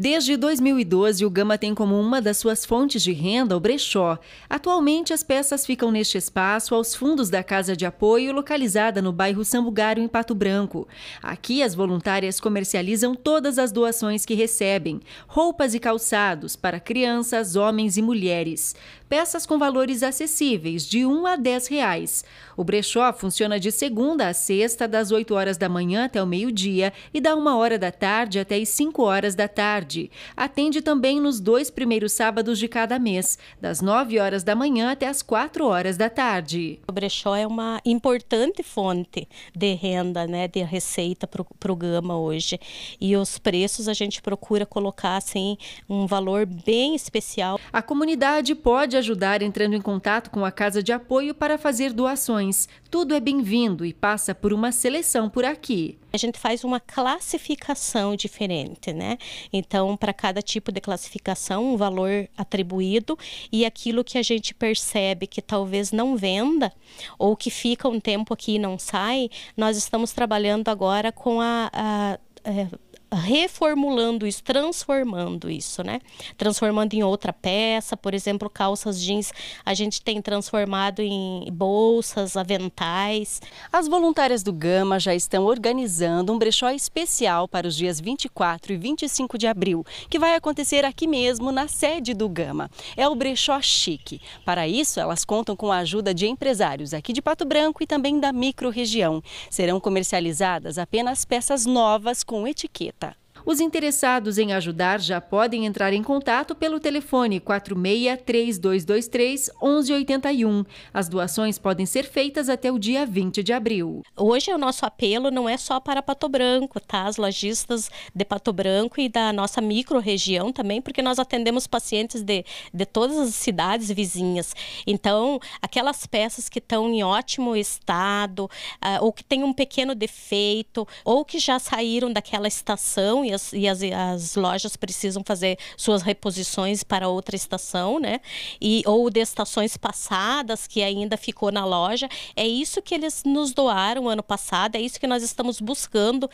Desde 2012, o Gama tem como uma das suas fontes de renda o brechó. Atualmente, as peças ficam neste espaço aos fundos da Casa de Apoio, localizada no bairro Sambugário, em Pato Branco. Aqui, as voluntárias comercializam todas as doações que recebem: roupas e calçados para crianças, homens e mulheres. Peças com valores acessíveis, de 1 a 10 reais. O brechó funciona de segunda a sexta, das 8 horas da manhã até o meio-dia e da 1 hora da tarde até as 5 horas da tarde tarde. Atende também nos dois primeiros sábados de cada mês, das 9 horas da manhã até as 4 horas da tarde. O brechó é uma importante fonte de renda, né, de receita para o Gama hoje. E os preços a gente procura colocar assim, um valor bem especial. A comunidade pode ajudar entrando em contato com a Casa de Apoio para fazer doações. Tudo é bem-vindo e passa por uma seleção por aqui. A gente faz uma classificação diferente, né? Então, então, para cada tipo de classificação, um valor atribuído e aquilo que a gente percebe que talvez não venda ou que fica um tempo aqui e não sai, nós estamos trabalhando agora com a, a é, reformulando isso, transformando isso, né? Transformando em outra peça, por exemplo, calças jeans, a gente tem transformado em bolsas, aventais. As voluntárias do Gama já estão organizando um brechó especial para os dias 24 e 25 de abril, que vai acontecer aqui mesmo na sede do Gama. É o brechó chique. Para isso, elas contam com a ajuda de empresários aqui de Pato Branco e também da microrregião. Serão comercializadas apenas peças novas com etiqueta os interessados em ajudar já podem entrar em contato pelo telefone 46 1181. As doações podem ser feitas até o dia 20 de abril. Hoje o nosso apelo não é só para Pato Branco, tá? As lojistas de Pato Branco e da nossa micro-região também, porque nós atendemos pacientes de, de todas as cidades vizinhas. Então, aquelas peças que estão em ótimo estado, ah, ou que têm um pequeno defeito, ou que já saíram daquela estação e as, e as, as lojas precisam fazer suas reposições para outra estação, né? E, ou de estações passadas que ainda ficou na loja. É isso que eles nos doaram ano passado, é isso que nós estamos buscando